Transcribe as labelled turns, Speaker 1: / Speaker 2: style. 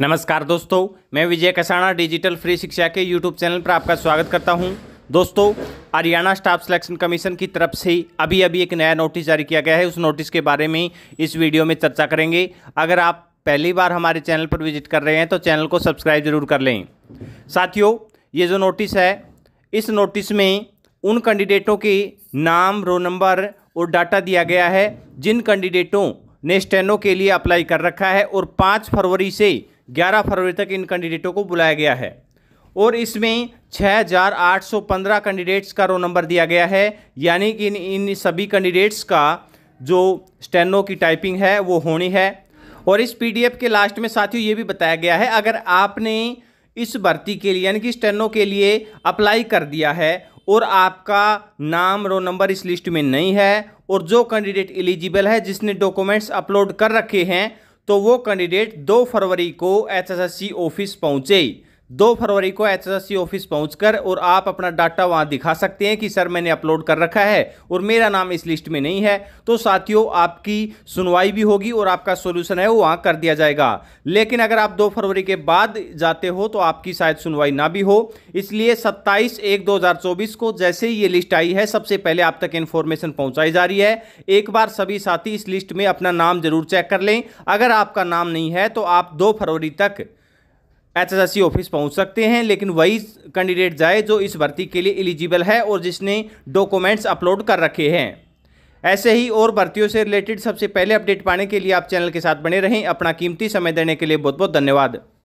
Speaker 1: नमस्कार दोस्तों मैं विजय कसाणा डिजिटल फ्री शिक्षा के यूट्यूब चैनल पर आपका स्वागत करता हूं दोस्तों हरियाणा स्टाफ सिलेक्शन कमीशन की तरफ से अभी अभी एक नया नोटिस जारी किया गया है उस नोटिस के बारे में इस वीडियो में चर्चा करेंगे अगर आप पहली बार हमारे चैनल पर विजिट कर रहे हैं तो चैनल को सब्सक्राइब जरूर कर लें साथियों ये जो नोटिस है इस नोटिस में उन कैंडिडेटों के नाम रो नंबर और डाटा दिया गया है जिन कैंडिडेटों ने स्टेनो के लिए अप्लाई कर रखा है और पाँच फरवरी से ग्यारह फरवरी तक इन कैंडिडेटों को बुलाया गया है और इसमें 6,815 कैंडिडेट्स का रो नंबर दिया गया है यानी कि इन इन सभी कैंडिडेट्स का जो स्टेनो की टाइपिंग है वो होनी है और इस पीडीएफ के लास्ट में साथियों ये भी बताया गया है अगर आपने इस भर्ती के लिए यानी कि स्टेनो के लिए अप्लाई कर दिया है और आपका नाम रो नंबर इस लिस्ट में नहीं है और जो कैंडिडेट एलिजिबल है जिसने डॉक्यूमेंट्स अपलोड कर रखे हैं तो वो कैंडिडेट 2 फरवरी को एसएससी ऑफिस पहुंचे दो फरवरी को एचएसएससी ऑफिस पहुंचकर और आप अपना डाटा वहां दिखा सकते हैं कि सर मैंने अपलोड कर रखा है और मेरा नाम इस लिस्ट में नहीं है तो साथियों आपकी सुनवाई भी होगी और आपका सोल्यूशन है वो वहाँ कर दिया जाएगा लेकिन अगर आप दो फरवरी के बाद जाते हो तो आपकी शायद सुनवाई ना भी हो इसलिए सत्ताईस एक दो को जैसे ही ये लिस्ट आई है सबसे पहले आप तक इन्फॉर्मेशन पहुँचाई जा रही है एक बार सभी साथी इस लिस्ट में अपना नाम जरूर चेक कर लें अगर आपका नाम नहीं है तो आप दो फरवरी तक एचएसएससी ऑफिस पहुंच सकते हैं लेकिन वही कैंडिडेट जाए जो इस भर्ती के लिए एलिजिबल है और जिसने डॉक्यूमेंट्स अपलोड कर रखे हैं ऐसे ही और भर्तियों से रिलेटेड सबसे पहले अपडेट पाने के लिए आप चैनल के साथ बने रहें अपना कीमती समय देने के लिए बहुत बहुत धन्यवाद